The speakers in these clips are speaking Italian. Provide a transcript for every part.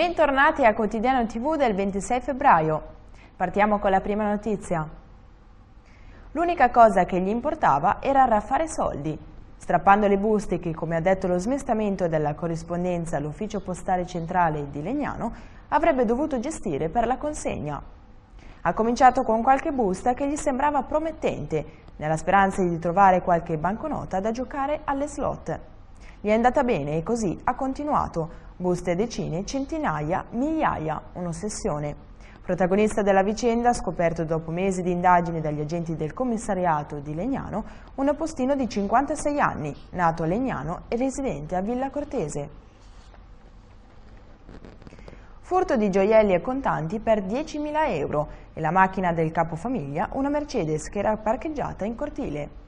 Bentornati a Quotidiano TV del 26 febbraio. Partiamo con la prima notizia. L'unica cosa che gli importava era raffare soldi. Strappando le buste che, come ha detto lo smestamento della corrispondenza all'ufficio postale centrale di Legnano, avrebbe dovuto gestire per la consegna. Ha cominciato con qualche busta che gli sembrava promettente, nella speranza di trovare qualche banconota da giocare alle slot. Gli è andata bene e così ha continuato, buste decine, centinaia, migliaia, un'ossessione. Protagonista della vicenda, scoperto dopo mesi di indagini dagli agenti del commissariato di Legnano, un apostino di 56 anni, nato a Legnano e residente a Villa Cortese. Furto di gioielli e contanti per 10.000 euro e la macchina del capofamiglia, una Mercedes che era parcheggiata in cortile.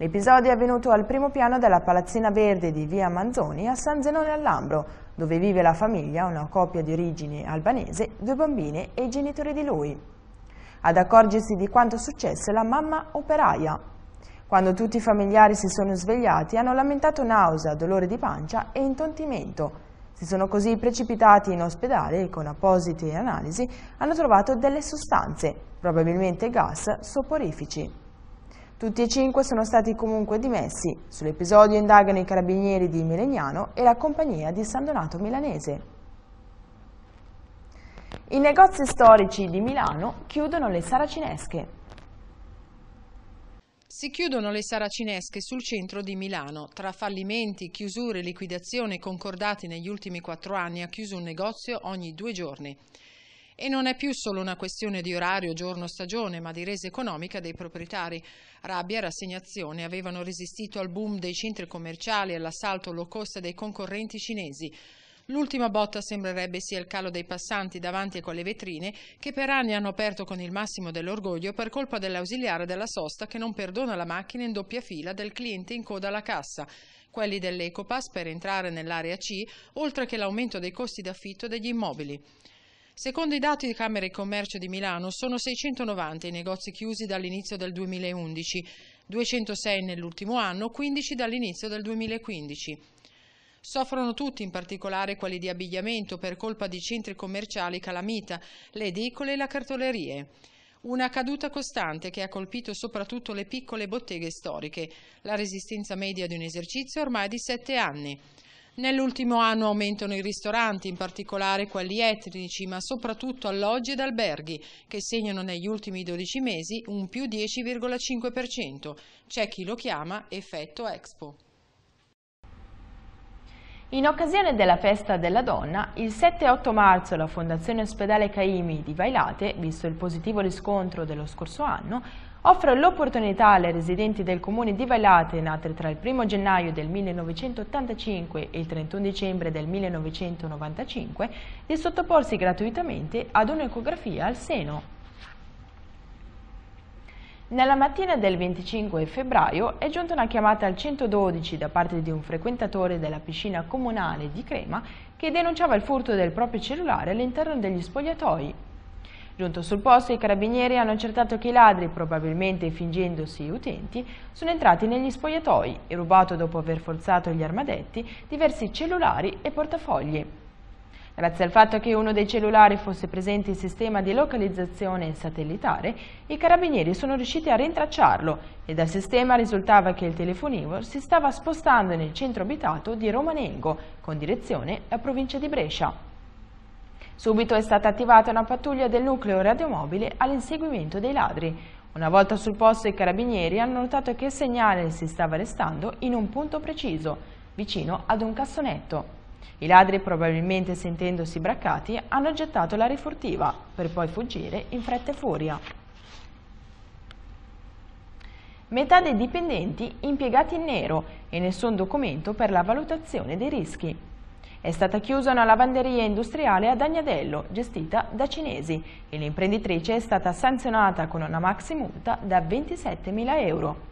L'episodio è avvenuto al primo piano della Palazzina Verde di via Manzoni a San Zenone all'Ambro, dove vive la famiglia, una coppia di origine albanese, due bambine e i genitori di lui. Ad accorgersi di quanto successe la mamma operaia. Quando tutti i familiari si sono svegliati hanno lamentato nausea, dolore di pancia e intontimento. Si sono così precipitati in ospedale e con apposite analisi hanno trovato delle sostanze, probabilmente gas soporifici. Tutti e cinque sono stati comunque dimessi. Sull'episodio indagano i carabinieri di Milegnano e la compagnia di San Donato Milanese. I negozi storici di Milano chiudono le saracinesche. Si chiudono le saracinesche sul centro di Milano. Tra fallimenti, chiusure e liquidazione concordati negli ultimi quattro anni ha chiuso un negozio ogni due giorni e non è più solo una questione di orario, giorno, stagione, ma di resa economica dei proprietari. Rabbia e rassegnazione avevano resistito al boom dei centri commerciali e all'assalto low cost dei concorrenti cinesi. L'ultima botta sembrerebbe sia il calo dei passanti davanti e con le vetrine che per anni hanno aperto con il massimo dell'orgoglio per colpa dell'ausiliare della sosta che non perdona la macchina in doppia fila del cliente in coda alla cassa. Quelli dell'Ecopass per entrare nell'area C, oltre che l'aumento dei costi d'affitto degli immobili. Secondo i dati di Camera e Commercio di Milano sono 690 i negozi chiusi dall'inizio del 2011, 206 nell'ultimo anno, 15 dall'inizio del 2015. Soffrono tutti, in particolare quelli di abbigliamento, per colpa di centri commerciali calamita, le edicole e la cartolerie. Una caduta costante che ha colpito soprattutto le piccole botteghe storiche. La resistenza media di un esercizio ormai di 7 anni. Nell'ultimo anno aumentano i ristoranti, in particolare quelli etnici, ma soprattutto alloggi ed alberghi, che segnano negli ultimi 12 mesi un più 10,5%. C'è chi lo chiama effetto Expo. In occasione della festa della donna, il 7 e 8 marzo la Fondazione Ospedale Caimi di Vailate, visto il positivo riscontro dello scorso anno, offre l'opportunità alle residenti del comune di Vailate, nate tra il 1 gennaio del 1985 e il 31 dicembre del 1995, di sottoporsi gratuitamente ad un'ecografia al seno. Nella mattina del 25 febbraio è giunta una chiamata al 112 da parte di un frequentatore della piscina comunale di Crema che denunciava il furto del proprio cellulare all'interno degli spogliatoi. Giunto sul posto, i carabinieri hanno accertato che i ladri, probabilmente fingendosi utenti, sono entrati negli spogliatoi e rubato dopo aver forzato gli armadetti diversi cellulari e portafogli. Grazie al fatto che uno dei cellulari fosse presente in sistema di localizzazione satellitare, i carabinieri sono riusciti a rintracciarlo e dal sistema risultava che il telefonivore si stava spostando nel centro abitato di Romanengo, con direzione la provincia di Brescia. Subito è stata attivata una pattuglia del nucleo radiomobile all'inseguimento dei ladri. Una volta sul posto i carabinieri hanno notato che il segnale si stava restando in un punto preciso, vicino ad un cassonetto. I ladri, probabilmente sentendosi braccati, hanno gettato la rifurtiva per poi fuggire in fretta e furia. Metà dei dipendenti impiegati in nero e nessun documento per la valutazione dei rischi. È stata chiusa una lavanderia industriale ad Agnadello, gestita da cinesi, e l'imprenditrice è stata sanzionata con una maxi multa da 27.000 euro.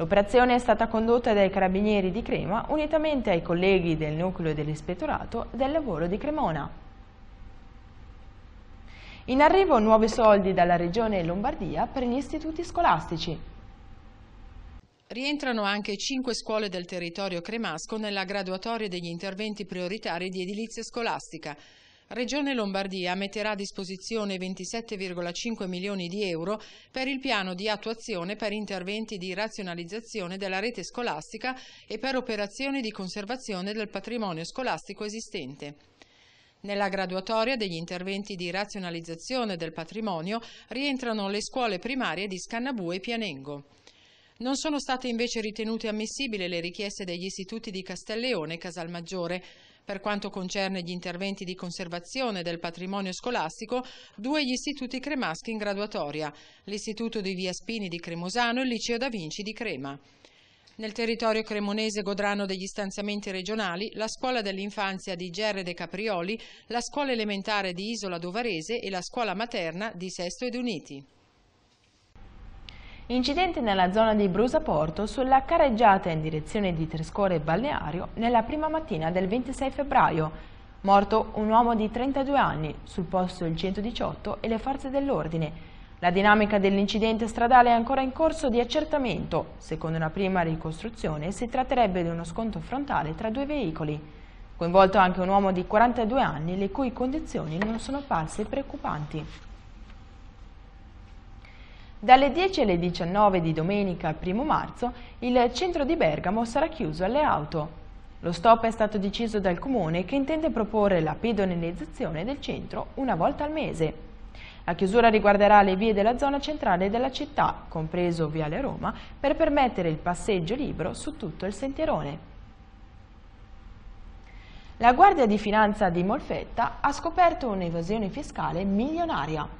L'operazione è stata condotta dai carabinieri di Crema unitamente ai colleghi del nucleo dell'ispettorato del lavoro di Cremona. In arrivo nuovi soldi dalla Regione Lombardia per gli istituti scolastici. Rientrano anche cinque scuole del territorio cremasco nella graduatoria degli interventi prioritari di edilizia scolastica. Regione Lombardia metterà a disposizione 27,5 milioni di euro per il piano di attuazione per interventi di razionalizzazione della rete scolastica e per operazioni di conservazione del patrimonio scolastico esistente. Nella graduatoria degli interventi di razionalizzazione del patrimonio rientrano le scuole primarie di Scannabue e Pianengo. Non sono state invece ritenute ammissibili le richieste degli istituti di Castelleone e Casalmaggiore. Per quanto concerne gli interventi di conservazione del patrimonio scolastico, due gli istituti cremaschi in graduatoria, l'Istituto di Via Spini di Cremosano e il Liceo da Vinci di Crema. Nel territorio cremonese godranno degli stanziamenti regionali la scuola dell'infanzia di Gerre De Caprioli, la scuola elementare di Isola Dovarese e la scuola materna di Sesto ed Uniti. Incidente nella zona di Brusaporto sulla careggiata in direzione di Trescore Balneario nella prima mattina del 26 febbraio. Morto un uomo di 32 anni, sul posto il 118 e le forze dell'ordine. La dinamica dell'incidente stradale è ancora in corso di accertamento. Secondo una prima ricostruzione si tratterebbe di uno scontro frontale tra due veicoli. Coinvolto anche un uomo di 42 anni le cui condizioni non sono parse preoccupanti. Dalle 10 alle 19 di domenica 1 marzo il centro di Bergamo sarà chiuso alle auto. Lo stop è stato deciso dal comune che intende proporre la pedonalizzazione del centro una volta al mese. La chiusura riguarderà le vie della zona centrale della città, compreso Viale Roma, per permettere il passeggio libero su tutto il sentierone. La Guardia di Finanza di Molfetta ha scoperto un'evasione fiscale milionaria.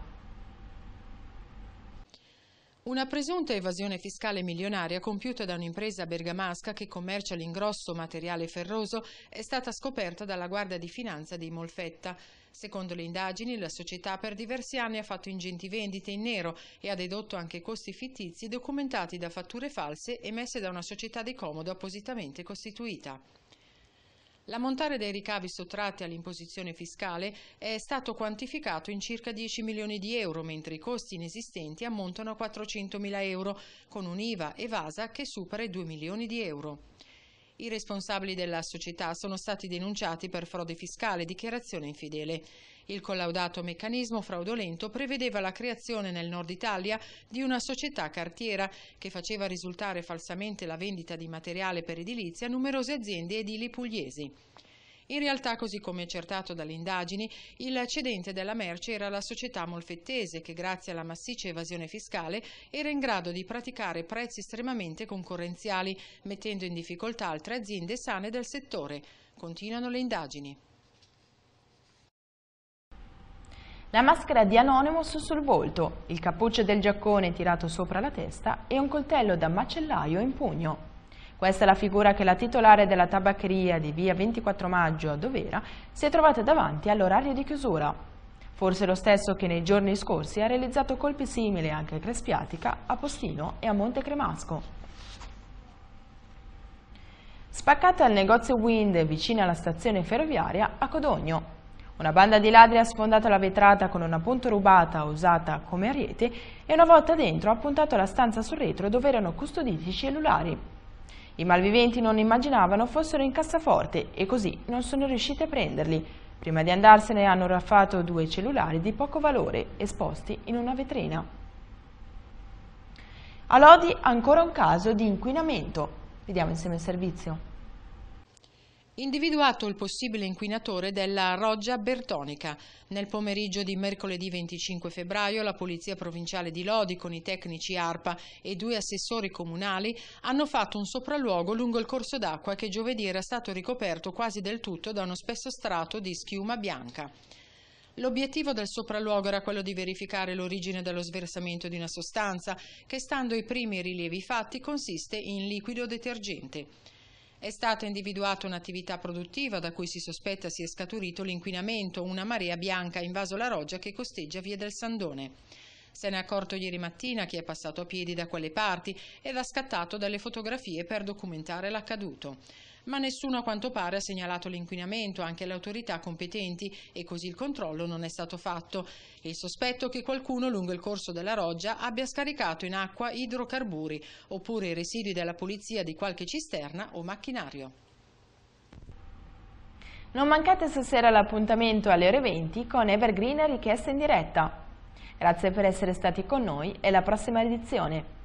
Una presunta evasione fiscale milionaria compiuta da un'impresa bergamasca che commercia l'ingrosso materiale ferroso è stata scoperta dalla Guardia di Finanza di Molfetta. Secondo le indagini, la società per diversi anni ha fatto ingenti vendite in nero e ha dedotto anche costi fittizi documentati da fatture false emesse da una società di comodo appositamente costituita. L'ammontare dei ricavi sottratti all'imposizione fiscale è stato quantificato in circa 10 milioni di euro, mentre i costi inesistenti ammontano a 400 mila euro, con un'IVA evasa che supera i 2 milioni di euro. I responsabili della società sono stati denunciati per frode fiscale e dichiarazione infidele. Il collaudato meccanismo fraudolento prevedeva la creazione nel nord Italia di una società cartiera che faceva risultare falsamente la vendita di materiale per edilizia a numerose aziende edili pugliesi. In realtà, così come accertato dalle indagini, il cedente della merce era la società molfettese che grazie alla massiccia evasione fiscale era in grado di praticare prezzi estremamente concorrenziali, mettendo in difficoltà altre aziende sane del settore. Continuano le indagini. La maschera di Anonymous sul volto, il cappuccio del giaccone tirato sopra la testa e un coltello da macellaio in pugno. Questa è la figura che la titolare della tabaccheria di via 24 maggio a Dovera si è trovata davanti all'orario di chiusura. Forse lo stesso che nei giorni scorsi ha realizzato colpi simili anche a Crespiatica, a Postino e a Monte Cremasco. Spaccata al negozio Wind vicino alla stazione ferroviaria a Codogno. Una banda di ladri ha sfondato la vetrata con una punta rubata usata come ariete e una volta dentro ha puntato la stanza sul retro dove erano custoditi i cellulari. I malviventi non immaginavano fossero in cassaforte e così non sono riusciti a prenderli. Prima di andarsene hanno raffato due cellulari di poco valore esposti in una vetrina. A Lodi ancora un caso di inquinamento. Vediamo insieme il servizio individuato il possibile inquinatore della Roggia Bertonica. Nel pomeriggio di mercoledì 25 febbraio la Polizia Provinciale di Lodi con i tecnici ARPA e due assessori comunali hanno fatto un sopralluogo lungo il corso d'acqua che giovedì era stato ricoperto quasi del tutto da uno spesso strato di schiuma bianca. L'obiettivo del sopralluogo era quello di verificare l'origine dello sversamento di una sostanza che, stando ai primi rilievi fatti, consiste in liquido detergente. È stata individuata un'attività produttiva da cui si sospetta sia scaturito l'inquinamento, una marea bianca in la roggia che costeggia via del Sandone. Se ne è accorto ieri mattina chi è passato a piedi da quelle parti ed ha scattato delle fotografie per documentare l'accaduto ma nessuno a quanto pare ha segnalato l'inquinamento anche alle autorità competenti e così il controllo non è stato fatto. Il sospetto che qualcuno lungo il corso della roggia abbia scaricato in acqua idrocarburi oppure i residui della pulizia di qualche cisterna o macchinario. Non mancate stasera l'appuntamento alle ore 20 con Evergreen richiesta in diretta. Grazie per essere stati con noi e alla prossima edizione.